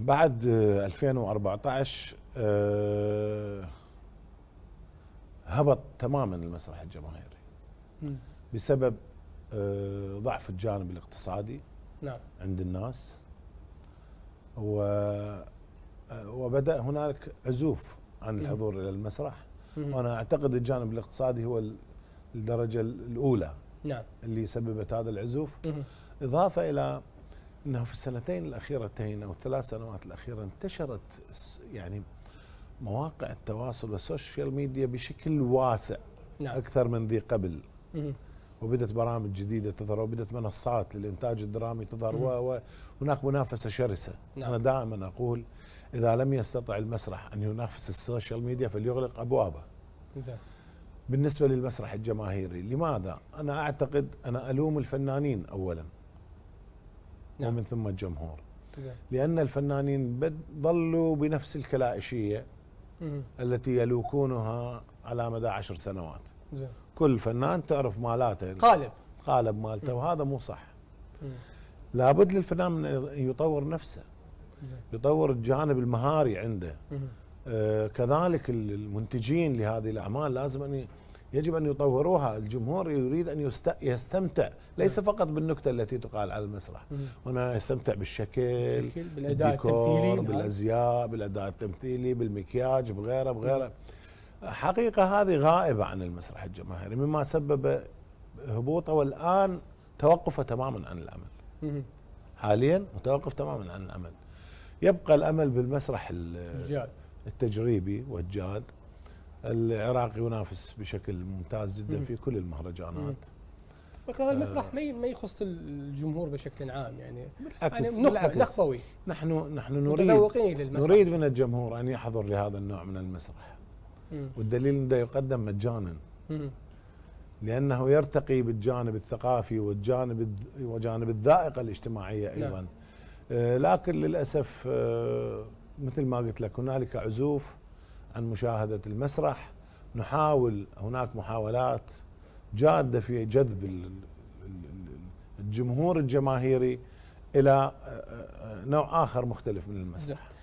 بعد 2014 آه، آه، هبط تماما المسرح الجماهيري بسبب آه، ضعف الجانب الاقتصادي نعم. عند الناس و وبدا هنالك عزوف عن الحضور الى المسرح وانا اعتقد الجانب الاقتصادي هو الدرجه الاولى نعم. اللي سببت هذا العزوف اضافه الى انه في السنتين الاخيرتين او الثلاث سنوات الاخيره انتشرت يعني مواقع التواصل والسوشيال ميديا بشكل واسع نعم. اكثر من ذي قبل وبدت برامج جديده تظهر وبدت منصات للانتاج الدرامي تظهر وهناك منافسه شرسه نعم. انا دائما اقول اذا لم يستطع المسرح ان ينافس السوشيال ميديا فليغلق ابوابه زين نعم. بالنسبه للمسرح الجماهيري لماذا انا اعتقد انا الوم الفنانين اولا نعم. ومن ثم الجمهور لأن الفنانين ظلوا بنفس الكلائشية مم. التي يلوكونها على مدى عشر سنوات كل فنان تعرف مالاته قالب قالب مالته وهذا مو صح لابد للفنان من يطور نفسه يطور الجانب المهاري عنده آه كذلك المنتجين لهذه الأعمال لازم أن يجب أن يطوروها الجمهور يريد أن يستمتع ليس فقط بالنكتة التي تقال على المسرح هنا يستمتع بالشكل بالأداء التمثيلي نعم. بالأزياء بالأداء التمثيلي بالمكياج بغيره بغيره حقيقة هذه غائبة عن المسرح الجماهيري مما سبب هبوطه والآن توقفه تماما عن العمل حاليا متوقف تماما عن العمل يبقى الأمل بالمسرح التجريبي والجاد العراق ينافس بشكل ممتاز جدا مم. في كل المهرجانات لكن آه. المسرح آه ما ما يخص الجمهور بشكل عام يعني بالعكس يعني بالعكس نخبوي نحن نحن نريد نريد من الجمهور ان يحضر لهذا النوع من المسرح مم. والدليل انه يقدم مجانا لانه يرتقي بالجانب الثقافي والجانب وجانب الذائقه الاجتماعيه نعم. ايضا نعم. لكن للاسف آه، مثل ما قلت لك هنالك عزوف عن مشاهدة المسرح نحاول هناك محاولات جادة في جذب الجمهور الجماهيري إلى آه، آه، نوع آخر مختلف من المسرح